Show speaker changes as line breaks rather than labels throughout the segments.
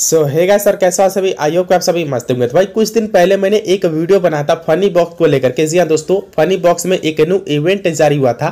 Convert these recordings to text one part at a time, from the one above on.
सो है सर कैसा सभी आई होप आप सभी मस्त होंगे तो भाई कुछ दिन पहले मैंने एक वीडियो बना था फनी बॉक्स को लेकर के जी हाँ दोस्तों फनी बॉक्स में एक न्यू इवेंट जारी हुआ था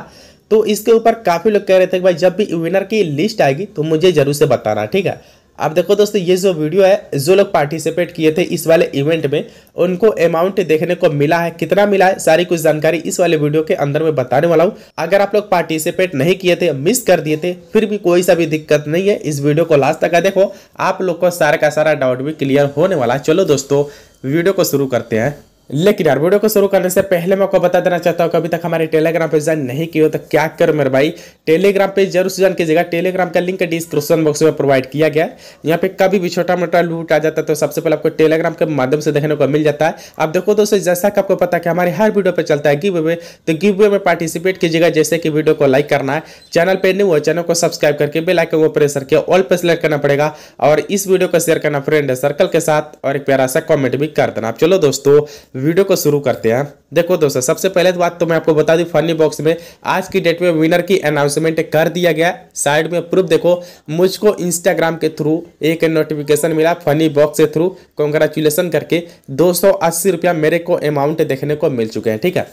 तो इसके ऊपर काफ़ी लोग कह रहे थे कि भाई जब भी विनर की लिस्ट आएगी तो मुझे जरूर से बताना ठीक है आप देखो दोस्तों ये जो वीडियो है जो लोग पार्टिसिपेट किए थे इस वाले इवेंट में उनको अमाउंट देखने को मिला है कितना मिला है सारी कुछ जानकारी इस वाले वीडियो के अंदर में बताने वाला हूँ अगर आप लोग पार्टिसिपेट नहीं किए थे मिस कर दिए थे फिर भी कोई सा भी दिक्कत नहीं है इस वीडियो को लास्ट तक देखो आप लोग को सारा का सारा डाउट भी क्लियर होने वाला है चलो दोस्तों वीडियो को शुरू करते हैं लेकिन यार वीडियो को शुरू करने से पहले मैं आपको बता देना चाहता हूँ अभी तक हमारे टेलीग्राम पे ज्वाइन नहीं किया हो तो क्या करो मेरे भाई टेलीग्राम पे जरूर ज्वाइन कीजिएगा टेलीग्राम का लिंक डिस्क्रिप्शन बॉक्स में प्रोवाइड किया गया है यहाँ पे कभी भी छोटा मोटा लूट आ जाता है तो सबसे पहले आपको टेलीग्राम के माध्यम से देखने को मिल जाता है आप देखो दोस्तों जैसा कि आपको पता है कि हमारे हर वीडियो पर चलता है गिव वे तो गिव वे में पार्टिसिपेट कीजिएगा जैसे कि वीडियो को लाइक करना है चैनल पर न्यू हुआ चैनल को सब्सक्राइब करके बेल आइकन को प्रेस करके ऑल पर सेलेक्ट करना पड़ेगा और इस वीडियो को शेयर करना फ्रेंड सर्कल के साथ और एक प्यारा सा कॉमेंट भी कर देना आप चलो दोस्तों वीडियो को शुरू करते हैं देखो दोस्तों सबसे पहले बात तो मैं आपको बता दूं फनी बॉक्स में आज की डेट में विनर की अनाउंसमेंट कर दिया गया साइड में प्रूफ देखो मुझको इंस्टाग्राम के थ्रू एक नोटिफिकेशन मिला फनी बॉक्स के थ्रू कॉन्ग्रेचुलेसन करके दो सौ रुपया मेरे को अमाउंट देखने को मिल चुके हैं ठीक है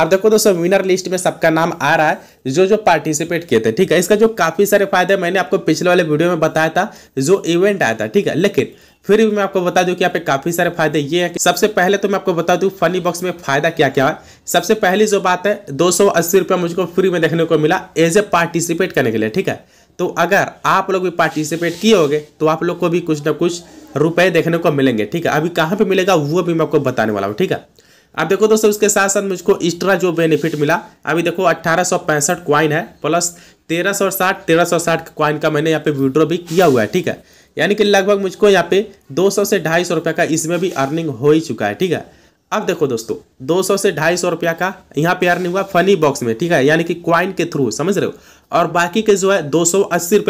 अब देखो दोस्तों विनर लिस्ट में सबका नाम आ रहा है जो जो पार्टिसिपेट किए थे ठीक है इसका जो काफ़ी सारे फायदे मैंने आपको पिछले वाले वीडियो में बताया था जो इवेंट आया था ठीक है लेकिन फिर भी मैं आपको बता दूं कि यहाँ पे काफ़ी सारे फायदे ये है कि सबसे पहले तो मैं आपको बता दूं फनी बॉक्स में फायदा क्या क्या है सबसे पहली जो बात है दो सौ मुझको फ्री में देखने को मिला एज ए पार्टिसिपेट करने के लिए ठीक है तो अगर आप लोग भी पार्टिसिपेट किए होगे तो आप लोग को भी कुछ ना कुछ रुपए देखने को मिलेंगे ठीक है अभी कहाँ पे मिलेगा वो भी मैं आपको बताने वाला हूँ ठीक है अब देखो दोस्तों उसके साथ साथ मुझको एक्स्ट्रा जो बेनिफिट मिला अभी देखो अट्ठारह सौ पैंसठ क्वाइन है प्लस तेरह सौ साठ तेरह सौ साठ क्वाइन का मैंने यहाँ पे विड्रॉ भी किया हुआ है ठीक है यानी कि लगभग मुझको यहाँ पे 200 से ढाई सौ का इसमें भी अर्निंग हो ही चुका है ठीक है अब देखो दोस्तों 200 से ढाई सौ रुपया का यहाँ पे अर्निंग हुआ फनी बॉक्स में ठीक है यानी कि क्वाइन के थ्रू समझ रहे हो और बाकी के जो है दो सौ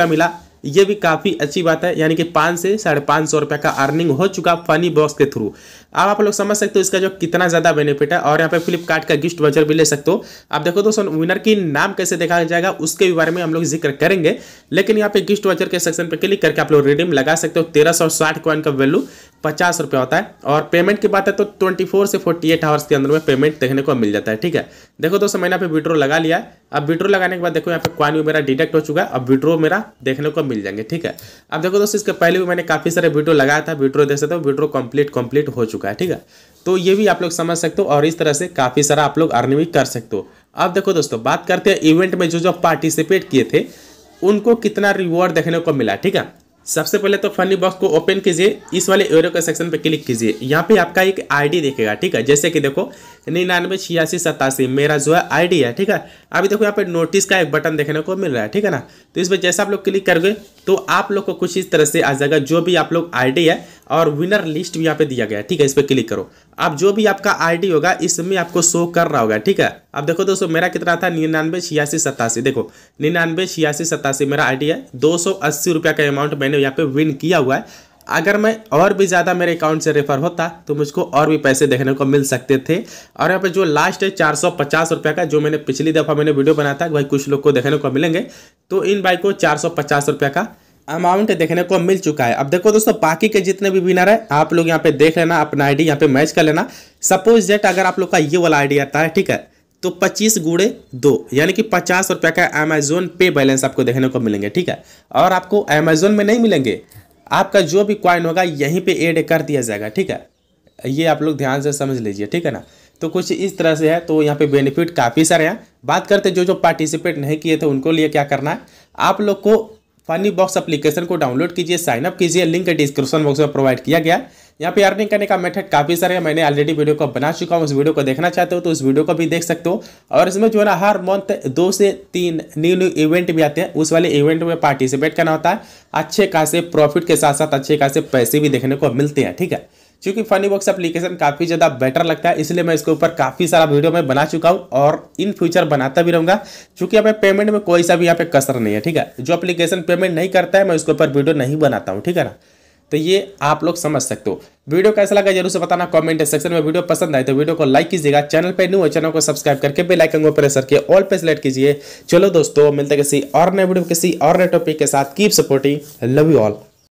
मिला ये भी काफ़ी अच्छी बात है यानी कि पाँच से साढ़े पाँच सौ रुपये का अर्निंग हो चुका फनी बॉक्स के थ्रू अब आप लोग समझ सकते हो इसका जो कितना ज़्यादा बेनिफिट है और यहाँ पे फ्लिपकार्ट का गिफ्ट वाचर भी ले सकते हो आप देखो दोस्तों विनर की नाम कैसे देखा जाएगा उसके भी बारे में हम लोग जिक्र करेंगे लेकिन यहाँ पे गिफ्ट वाचर के सेक्शन पर क्लिक करके आप लोग रिडीम लगा सकते हो तेरह सौ साठ का वैल्यू पचास रुपये होता है और पेमेंट की बात है तो ट्वेंटी फोर से फोर्टी एट आवर्स के अंदर में पेमेंट देखने को मिल जाता है ठीक है देखो दोस्तों मैंने यहाँ पे विड्रो लगा लिया है अब विड्रो लगाने के बाद देखो यहाँ पे क्वान मेरा डिडक्ट हो चुका है अब विड्रो मेरा देखने को मिल जाएंगे ठीक है अब देखो दोस्तों इसके पहले भी मैंने काफ़ी सारे वीडियो लगाया था विड्रो देख सकते हो विड्रो कम्प्लीट कम्प्लीट हो चुका है ठीक है तो ये भी आप लोग समझ सकते हो और इस तरह से काफ़ी सारा आप लोग अर्निंग भी कर सकते हो अब देखो दोस्तों बात करते हैं इवेंट में जो जो पार्टिसिपेट किए थे उनको कितना रिवॉर्ड देखने को मिला ठीक है सबसे पहले तो फनी बॉक्स को ओपन कीजिए इस वाले एरो के सेक्शन पे क्लिक कीजिए यहाँ पे आपका एक आईडी देखेगा ठीक है जैसे कि देखो निन्यानवे छियासी सतासी मेरा जो है आईडी है ठीक है अभी देखो यहाँ पे नोटिस का एक बटन देखने को मिल रहा है ठीक है ना तो इस पर जैसे आप लोग क्लिक करोगे तो आप लोग को कुछ इस तरह से आ जाएगा जो भी आप लोग आईडी है और विनर लिस्ट भी यहाँ पे दिया गया है ठीक है इस पर क्लिक करो अब जो भी आपका आईडी होगा इसमें आपको शो कर रहा होगा ठीक है अब देखो दोस्तों मेरा कितना था निन्यानवे छियासी सतासी देखो निन्यानवे छियासी सतासी मेरा आईडी है दो सौ अस्सी रुपया का अमाउंट मैंने यहाँ पे विन किया हुआ है अगर मैं और भी ज़्यादा मेरे अकाउंट से रेफर होता तो मुझको और भी पैसे देखने को मिल सकते थे और यहाँ पे जो लास्ट है चार सौ पचास रुपये का जो मैंने पिछली दफ़ा मैंने वीडियो बनाया था भाई कुछ लोग को देखने को मिलेंगे तो इन भाई को चार सौ पचास रुपये का अमाउंट देखने को मिल चुका है अब देखो दोस्तों बाकी के जितने भी विनर है आप लोग यहाँ पे देख लेना अपना आईडी यहाँ पे मैच कर लेना सपोज डेट अगर आप लोग का ये वाला आईडी आता है ठीक है तो 25 गुड़े दो यानी कि पचास रुपये का अमेजोन पे बैलेंस आपको देखने को मिलेंगे ठीक है और आपको अमेजोन में नहीं मिलेंगे आपका जो भी क्वाइन होगा यहीं पे ऐड कर दिया जाएगा ठीक है ये आप लोग ध्यान से समझ लीजिए ठीक है ना तो कुछ इस तरह से है तो यहाँ पे बेनिफिट काफ़ी सारे हैं बात करते जो जो पार्टिसिपेट नहीं किए थे उनको लिए क्या करना है आप लोग को फनी बॉक्स एप्लीकेशन को डाउनलोड कीजिए साइनअप कीजिए लिंक डिस्क्रिप्शन बॉक्स में प्रोवाइड किया गया यहाँ पे अर्निंग करने का मेथड काफ़ी सारे मैंने ऑलरेडी वीडियो को बना चुका हूँ उस वीडियो को देखना चाहते हो तो उस वीडियो को भी देख सकते हो और इसमें जो है ना हर मंथ दो से तीन न्यू न्यू इवेंट भी आते हैं उस वाले इवेंट में पार्टिसिपेट करना होता है अच्छे खासे प्रॉफिट के साथ साथ अच्छे खासे पैसे भी देखने को मिलते हैं ठीक है क्योंकि फनी बॉक्स एप्लीकेशन काफ़ी ज़्यादा बेटर लगता है इसलिए मैं इसके ऊपर काफ़ी सारा वीडियो मैं बना चुका हूँ और इन फ्यूचर बनाता भी रहूँगा क्योंकि यहाँ पे पेमेंट में कोई सा भी यहाँ पे कसर नहीं है ठीक है जो एप्लीकेशन पेमेंट नहीं करता है मैं उसके ऊपर वीडियो नहीं बनाता हूँ ठीक है ना तो ये आप लोग समझ सकते हो वीडियो कैसा लगा जरूर से बताना कमेंट सेक्शन में वीडियो पसंद आए तो वीडियो को लाइक कीजिएगा चैनल पे न्यू चैनल को सब्सक्राइब करके बेल आइकन को प्रेस करके ऑल पे सेलेक्ट कीजिए चलो दोस्तों मिलते किसी और नए वीडियो किसी और नए टॉपिक के साथ keep supporting love you all